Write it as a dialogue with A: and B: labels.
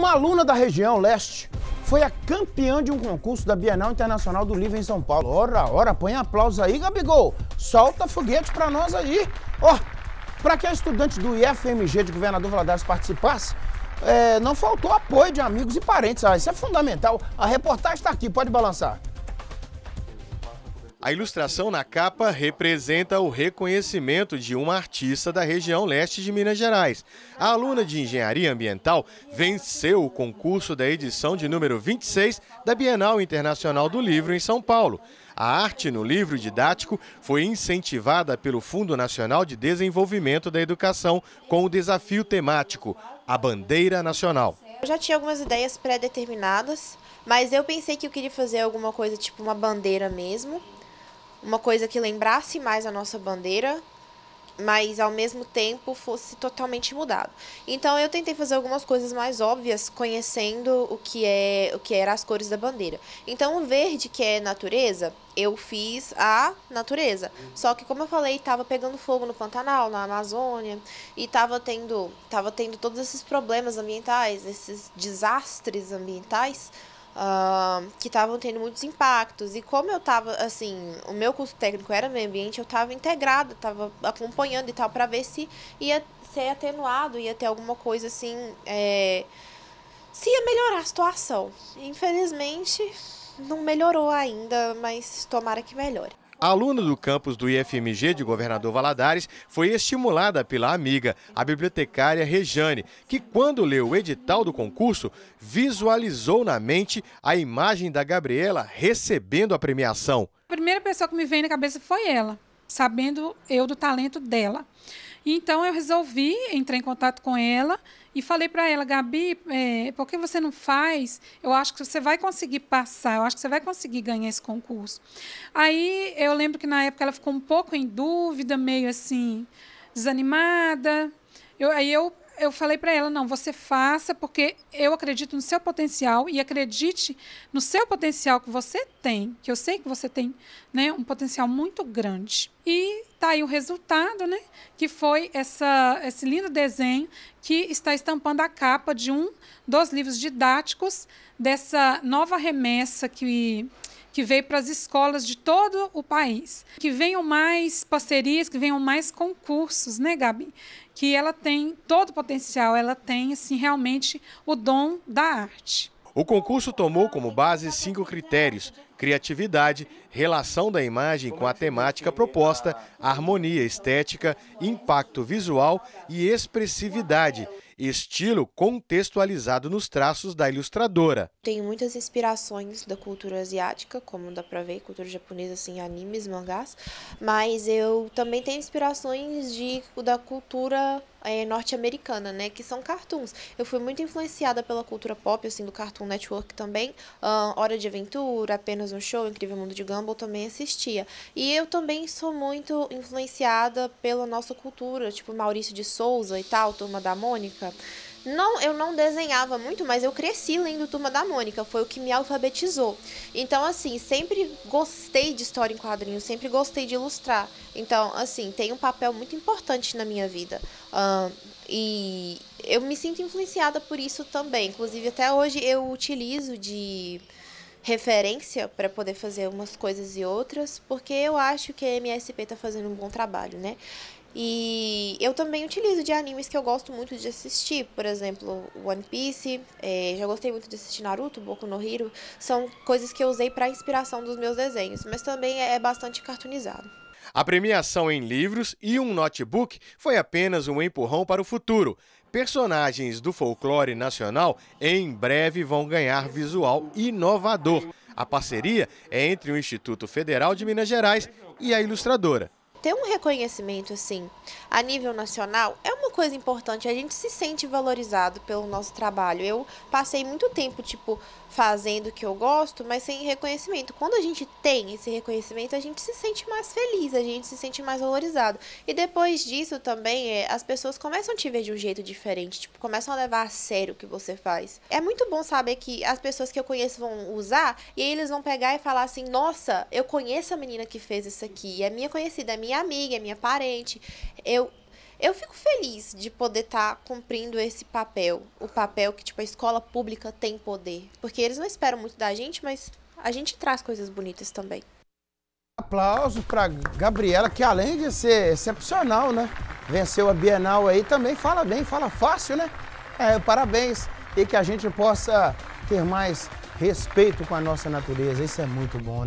A: Uma aluna da região leste foi a campeã de um concurso da Bienal Internacional do Livro em São Paulo. Ora, ora, põe aplauso aí, Gabigol. Solta foguete pra nós aí. Ó, oh, pra que a estudante do IFMG de Governador Valadares participasse, é, não faltou apoio de amigos e parentes. Ah, isso é fundamental. A reportagem tá aqui, pode balançar. A ilustração na capa representa o reconhecimento de uma artista da região leste de Minas Gerais. A aluna de Engenharia Ambiental venceu o concurso da edição de número 26 da Bienal Internacional do Livro em São Paulo. A arte no livro didático foi incentivada pelo Fundo Nacional de Desenvolvimento da Educação com o desafio temático A Bandeira Nacional.
B: Eu já tinha algumas ideias pré-determinadas, mas eu pensei que eu queria fazer alguma coisa tipo uma bandeira mesmo uma coisa que lembrasse mais a nossa bandeira, mas ao mesmo tempo fosse totalmente mudado. Então eu tentei fazer algumas coisas mais óbvias, conhecendo o que é o que eram as cores da bandeira. Então o verde que é natureza, eu fiz a natureza. Só que como eu falei, estava pegando fogo no Pantanal, na Amazônia e estava tendo, estava tendo todos esses problemas ambientais, esses desastres ambientais. Uh, que estavam tendo muitos impactos. E como eu estava, assim, o meu curso técnico era meio ambiente, eu estava integrado, estava acompanhando e tal, para ver se ia ser atenuado, ia ter alguma coisa assim, é, se ia melhorar a situação. Infelizmente, não melhorou ainda, mas tomara que melhore.
A: A aluna do campus do IFMG de Governador Valadares foi estimulada pela amiga, a bibliotecária Rejane, que quando leu o edital do concurso, visualizou na mente a imagem da Gabriela recebendo a premiação.
C: A primeira pessoa que me veio na cabeça foi ela, sabendo eu do talento dela. Então eu resolvi, entrei em contato com ela e falei para ela, Gabi, é, por que você não faz? Eu acho que você vai conseguir passar, eu acho que você vai conseguir ganhar esse concurso. Aí eu lembro que na época ela ficou um pouco em dúvida, meio assim, desanimada. Eu, aí eu eu falei para ela, não, você faça, porque eu acredito no seu potencial e acredite no seu potencial que você tem, que eu sei que você tem, né, um potencial muito grande. E tá aí o resultado, né, que foi essa, esse lindo desenho que está estampando a capa de um dos livros didáticos dessa nova remessa que que veio para as escolas de todo o país. Que venham mais parcerias, que venham mais concursos, né, Gabi? Que ela tem todo o potencial, ela tem, assim, realmente o dom da arte.
A: O concurso tomou como base cinco critérios: criatividade, relação da imagem com a temática proposta, harmonia estética, impacto visual e expressividade estilo contextualizado nos traços da ilustradora.
B: Tenho muitas inspirações da cultura asiática, como dá pra ver, cultura japonesa, assim, animes, mangás, mas eu também tenho inspirações de, da cultura é, norte-americana, né, que são cartoons. Eu fui muito influenciada pela cultura pop, assim, do Cartoon Network também. Uh, Hora de Aventura, Apenas um Show, Incrível Mundo de Gumball também assistia. E eu também sou muito influenciada pela nossa cultura, tipo Maurício de Souza e tal, Turma da Mônica. Não, eu não desenhava muito, mas eu cresci lendo Turma da Mônica, foi o que me alfabetizou. Então, assim, sempre gostei de história em quadrinhos, sempre gostei de ilustrar. Então, assim, tem um papel muito importante na minha vida. Uh, e eu me sinto influenciada por isso também. Inclusive, até hoje eu utilizo de referência para poder fazer umas coisas e outras, porque eu acho que a MSP está fazendo um bom trabalho, né? E eu também utilizo de animes que eu gosto muito de assistir, por exemplo, One Piece, é, já gostei muito de assistir Naruto, Boku no Hero, são coisas que eu usei para inspiração dos meus desenhos, mas também é, é bastante cartunizado.
A: A premiação em livros e um notebook foi apenas um empurrão para o futuro. Personagens do folclore nacional em breve vão ganhar visual inovador. A parceria é entre o Instituto Federal de Minas Gerais e a ilustradora
B: ter um reconhecimento assim a nível nacional é uma coisa importante. A gente se sente valorizado pelo nosso trabalho. Eu passei muito tempo tipo fazendo o que eu gosto, mas sem reconhecimento. Quando a gente tem esse reconhecimento, a gente se sente mais feliz, a gente se sente mais valorizado. E depois disso também é, as pessoas começam a te ver de um jeito diferente, tipo começam a levar a sério o que você faz. É muito bom saber que as pessoas que eu conheço vão usar e aí eles vão pegar e falar assim: "Nossa, eu conheço a menina que fez isso aqui, é minha conhecida, é minha minha amiga, é minha parente. Eu, eu fico feliz de poder estar tá cumprindo esse papel. O papel que, tipo, a escola pública tem poder. Porque eles não esperam muito da gente, mas a gente traz coisas bonitas também.
A: Aplausos para Gabriela, que além de ser excepcional, né? Venceu a Bienal aí também, fala bem, fala fácil, né? É, parabéns. E que a gente possa ter mais respeito com a nossa natureza. Isso é muito bom. Né?